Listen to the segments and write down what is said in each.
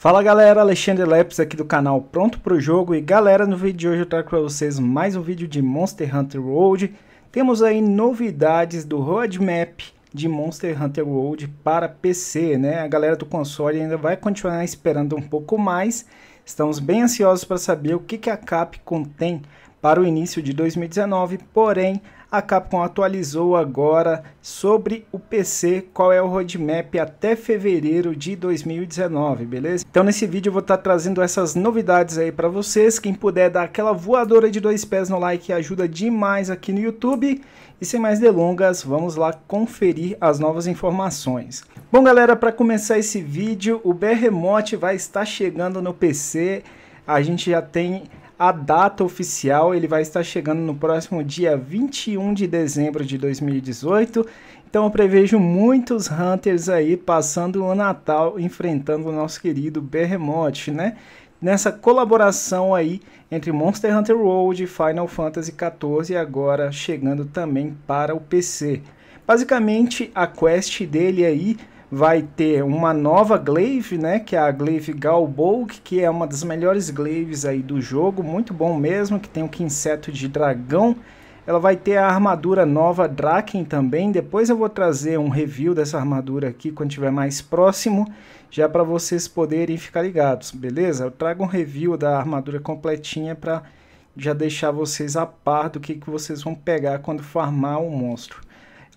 Fala galera, Alexandre Leps aqui do canal Pronto Pro Jogo e galera, no vídeo de hoje eu trago para vocês mais um vídeo de Monster Hunter World. Temos aí novidades do roadmap de Monster Hunter World para PC, né? A galera do console ainda vai continuar esperando um pouco mais. Estamos bem ansiosos para saber o que, que a Capcom tem para o início de 2019, porém a Capcom atualizou agora sobre o PC, qual é o roadmap até fevereiro de 2019, beleza? Então nesse vídeo eu vou estar tá trazendo essas novidades aí para vocês, quem puder dar aquela voadora de dois pés no like ajuda demais aqui no YouTube. E sem mais delongas, vamos lá conferir as novas informações. Bom galera, para começar esse vídeo, o Berremote Remote vai estar chegando no PC, a gente já tem a data oficial ele vai estar chegando no próximo dia 21 de dezembro de 2018. Então eu prevejo muitos Hunters aí passando o Natal enfrentando o nosso querido Behemoth, né? Nessa colaboração aí entre Monster Hunter World e Final Fantasy XIV agora chegando também para o PC. Basicamente a quest dele aí vai ter uma nova glaive, né, que é a glaive Galbolt, que é uma das melhores glaives aí do jogo, muito bom mesmo, que tem o um quinseto de dragão. Ela vai ter a armadura nova Draken também, depois eu vou trazer um review dessa armadura aqui quando tiver mais próximo, já para vocês poderem ficar ligados, beleza? Eu trago um review da armadura completinha para já deixar vocês a par do que, que vocês vão pegar quando farmar o um monstro.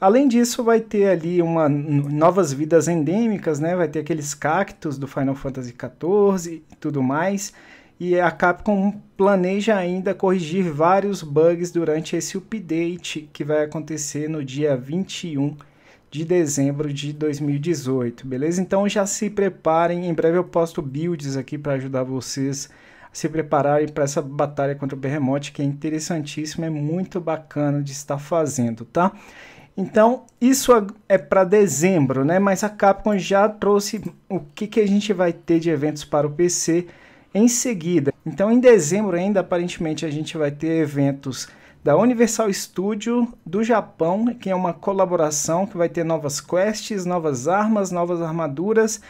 Além disso, vai ter ali uma, novas vidas endêmicas, né? Vai ter aqueles cactos do Final Fantasy XIV e tudo mais. E a Capcom planeja ainda corrigir vários bugs durante esse update que vai acontecer no dia 21 de dezembro de 2018, beleza? Então já se preparem, em breve eu posto builds aqui para ajudar vocês a se prepararem para essa batalha contra o Berremote, que é interessantíssima, é muito bacana de estar fazendo, tá? Então, isso é para dezembro, né? Mas a Capcom já trouxe o que, que a gente vai ter de eventos para o PC em seguida. Então, em dezembro ainda, aparentemente, a gente vai ter eventos da Universal Studio do Japão, que é uma colaboração que vai ter novas quests, novas armas, novas armaduras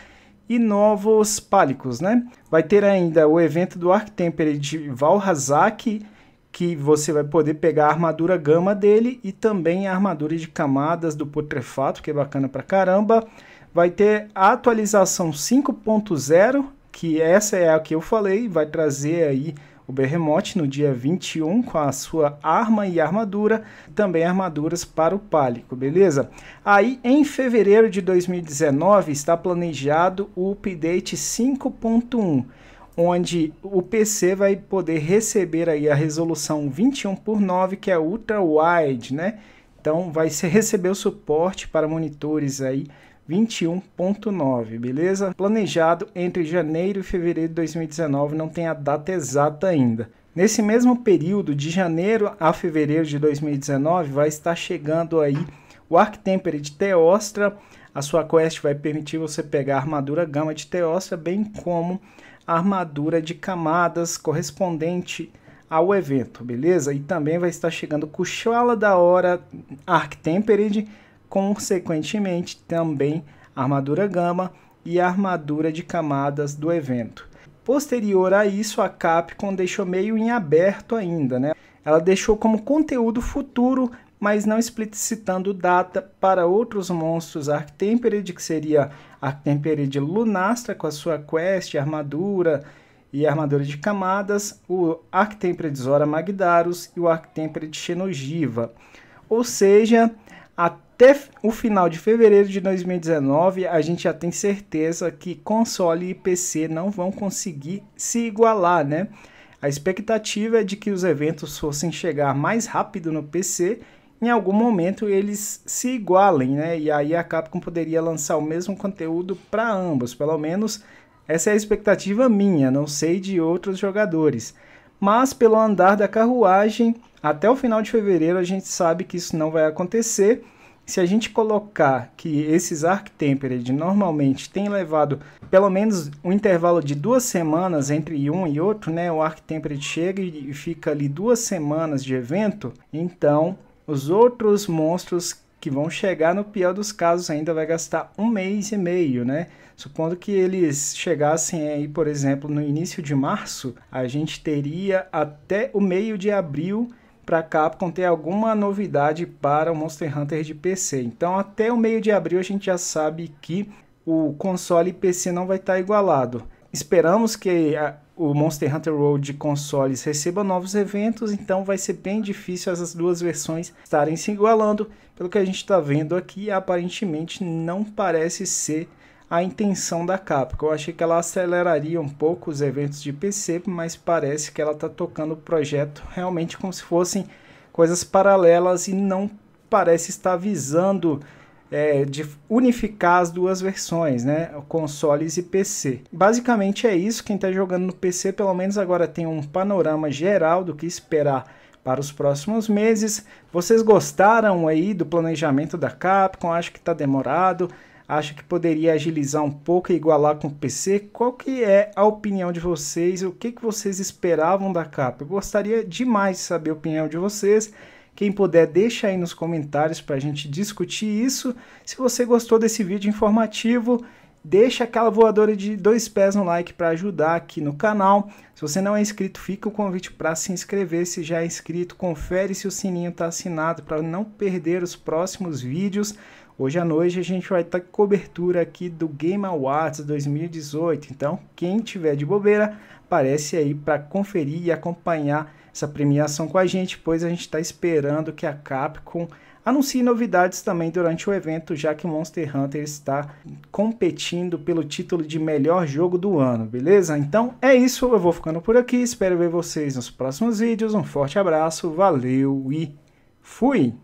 e novos pálicos, né? Vai ter ainda o evento do Arc Temple de Valhazaki que você vai poder pegar a armadura gama dele e também a armadura de camadas do putrefato, que é bacana pra caramba. Vai ter a atualização 5.0, que essa é a que eu falei, vai trazer aí o Berremote no dia 21 com a sua arma e armadura, também armaduras para o Pálico, beleza? Aí em fevereiro de 2019 está planejado o update 5.1 onde o PC vai poder receber aí a resolução 21 por 9, que é ultra wide, né? Então vai receber o suporte para monitores aí 21.9, beleza? Planejado entre janeiro e fevereiro de 2019, não tem a data exata ainda. Nesse mesmo período, de janeiro a fevereiro de 2019, vai estar chegando aí o Arc Tempered Teostra. A sua quest vai permitir você pegar a armadura gama de Teostra, bem como armadura de camadas correspondente ao evento, beleza? E também vai estar chegando Cuchala da Hora Arc Tempered, consequentemente também armadura gama e armadura de camadas do evento. Posterior a isso, a Capcom deixou meio em aberto ainda, né? Ela deixou como conteúdo futuro, mas não explicitando data para outros monstros Arctemperid, que seria Arctemperid Lunastra com a sua quest, armadura e armadura de camadas, o Arctemperid Zora Magdarus e o Arctemperid Xenogiva. Ou seja, até o final de fevereiro de 2019, a gente já tem certeza que console e PC não vão conseguir se igualar, né? A expectativa é de que os eventos fossem chegar mais rápido no PC, em algum momento eles se igualem, né? E aí a Capcom poderia lançar o mesmo conteúdo para ambos, pelo menos essa é a expectativa minha, não sei de outros jogadores. Mas pelo andar da carruagem, até o final de fevereiro a gente sabe que isso não vai acontecer se a gente colocar que esses arc normalmente têm levado pelo menos um intervalo de duas semanas entre um e outro, né? O arc chega e fica ali duas semanas de evento, então os outros monstros que vão chegar no pior dos casos ainda vai gastar um mês e meio, né? Supondo que eles chegassem aí, por exemplo, no início de março, a gente teria até o meio de abril para a Capcom ter alguma novidade para o Monster Hunter de PC. Então até o meio de abril a gente já sabe que o console e PC não vai estar tá igualado. Esperamos que a, o Monster Hunter World de consoles receba novos eventos, então vai ser bem difícil essas duas versões estarem se igualando. Pelo que a gente está vendo aqui, aparentemente não parece ser a intenção da Capcom. Eu achei que ela aceleraria um pouco os eventos de PC, mas parece que ela está tocando o projeto realmente como se fossem coisas paralelas e não parece estar visando é, de unificar as duas versões, né? Consoles e PC. Basicamente é isso. Quem está jogando no PC, pelo menos agora tem um panorama geral do que esperar para os próximos meses. Vocês gostaram aí do planejamento da Capcom? Acho que está demorado acha que poderia agilizar um pouco e igualar com o PC. Qual que é a opinião de vocês? O que, que vocês esperavam da capa? Eu gostaria demais de saber a opinião de vocês. Quem puder, deixa aí nos comentários para a gente discutir isso. Se você gostou desse vídeo informativo, deixa aquela voadora de dois pés no like para ajudar aqui no canal. Se você não é inscrito, fica o convite para se inscrever. Se já é inscrito, confere se o sininho está assinado para não perder os próximos vídeos. Hoje à noite a gente vai estar tá cobertura aqui do Game Awards 2018. Então, quem tiver de bobeira, aparece aí para conferir e acompanhar essa premiação com a gente, pois a gente está esperando que a Capcom anuncie novidades também durante o evento, já que Monster Hunter está competindo pelo título de melhor jogo do ano, beleza? Então é isso, eu vou ficando por aqui, espero ver vocês nos próximos vídeos, um forte abraço, valeu e fui!